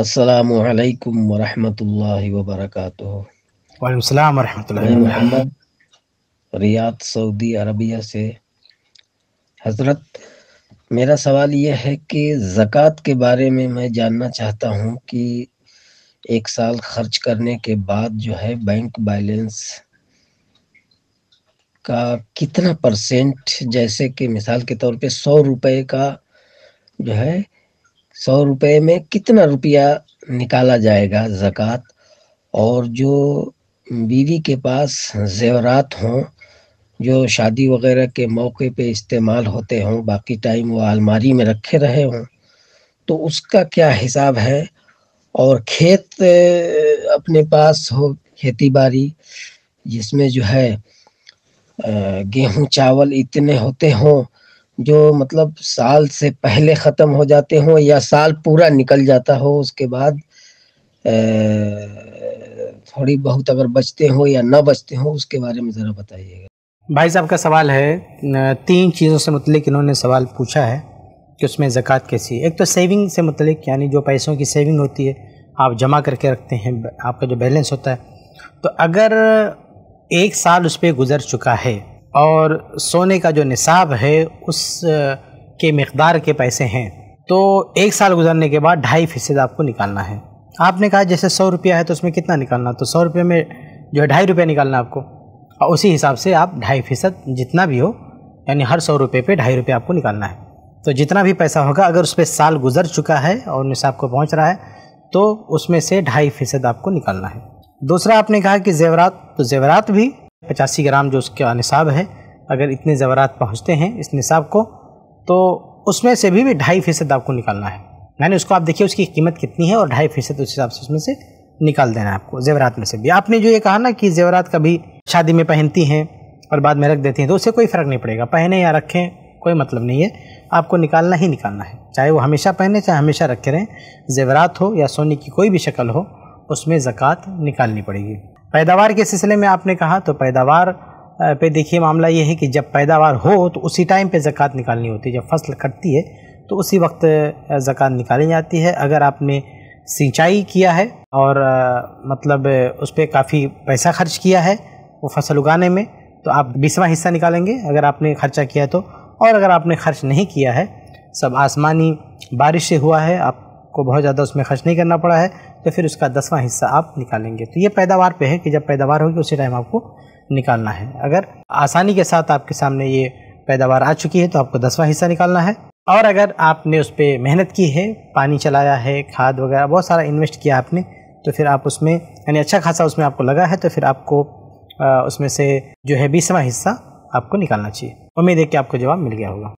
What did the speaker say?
असलकम वरहमतुल्लाहि वबरकातुह Riyadh Saudi Arabia से हज़रत मेरा सवाल यह है कि ज़क़़त के बारे में मैं जानना चाहता हूँ कि एक साल खर्च करने के बाद जो है बैंक बैलेंस का कितना परसेंट जैसे कि मिसाल के तौर पे सौ रुपए का जो है सौ रुपये में कितना रुपया निकाला जाएगा ज़क़़त और जो बीवी के पास ज़ेवरात हों जो शादी वगैरह के मौके पे इस्तेमाल होते हों बाकी टाइम वो अलमारी में रखे रहे हों तो उसका क्या हिसाब है और खेत अपने पास हो खेती बाड़ी जिसमें जो है गेहूँ चावल इतने होते हों जो मतलब साल से पहले ख़त्म हो जाते हों या साल पूरा निकल जाता हो उसके बाद थोड़ी बहुत अगर बचते हो या ना बचते हो उसके बारे में ज़रा बताइएगा भाई साहब का सवाल है तीन चीज़ों से मतलब इन्होंने सवाल पूछा है कि उसमें ज़क़़त कैसी है एक तो सेविंग से मतलब यानी जो पैसों की सेविंग होती है आप जमा करके रखते हैं आपका जो बैलेंस होता है तो अगर एक साल उस पर गुजर चुका है और सोने का जो निसाब है उस के मकदार के पैसे हैं तो एक साल गुजरने के बाद ढाई फ़ीसद आपको निकालना है आपने कहा जैसे सौ रुपया है तो उसमें कितना निकालना तो सौ रुपये में जो है ढाई रुपया निकालना आपको और उसी हिसाब से आप ढाई फ़ीसद जितना भी हो यानी हर सौ रुपये पे ढाई रुपये आपको निकालना है तो जितना भी पैसा होगा अगर उस पर साल गुजर चुका है और निसाब को पहुँच रहा है तो उसमें से ढाई फ़ीसद आपको निकालना है दूसरा आपने कहा कि जेवरात तो जेवरात भी पचासी ग्राम जो उसका निसाब है अगर इतने ज़वरात पहुँचते हैं इस निसाब को तो उसमें से भी, ढाई फ़ीसद आपको निकालना है यानी उसको आप देखिए उसकी कीमत कितनी है और ढाई फ़ीसद उस हिसाब से उसमें से निकाल देना है आपको जेवरात में से भी आपने जो ये कहा ना कि जेवरात कभी शादी में पहनती हैं और बाद में रख देती हैं तो उससे कोई फ़र्क नहीं पड़ेगा पहने या रखें कोई मतलब नहीं है आपको निकालना ही निकालना है चाहे वो हमेशा पहने चाहे हमेशा रखे रहें जेवरात हो या सोने की कोई भी शक्ल हो उसमें ज़क़़त निकालनी पड़ेगी पैदावार के सिलसिले में आपने कहा तो पैदावार पे देखिए मामला ये है कि जब पैदावार हो तो उसी टाइम पे ज़क़़त निकालनी होती है जब फसल कटती है तो उसी वक्त ज़क़़त निकाली जाती है अगर आपने सिंचाई किया है और मतलब उस पर काफ़ी पैसा खर्च किया है वो फसल उगाने में तो आप बीसवा हिस्सा निकालेंगे अगर आपने खर्चा किया तो और अगर आपने खर्च नहीं किया है सब आसमानी बारिश से हुआ है आपको बहुत ज़्यादा उसमें खर्च नहीं करना पड़ा है तो फिर उसका दसवां हिस्सा आप निकालेंगे तो ये पैदावार पे है कि जब पैदावार होगी उसी टाइम आपको निकालना है अगर आसानी के साथ आपके सामने ये पैदावार आ चुकी है तो आपको दसवां हिस्सा निकालना है और अगर आपने उस पर मेहनत की है पानी चलाया है खाद वगैरह बहुत सारा इन्वेस्ट किया आपने तो फिर आप उसमें यानी अच्छा खासा उसमें आपको लगा है तो फिर आपको उसमें से जो है बीसवा हिस्सा आपको निकालना चाहिए उम्मीद है कि आपको जवाब मिल गया होगा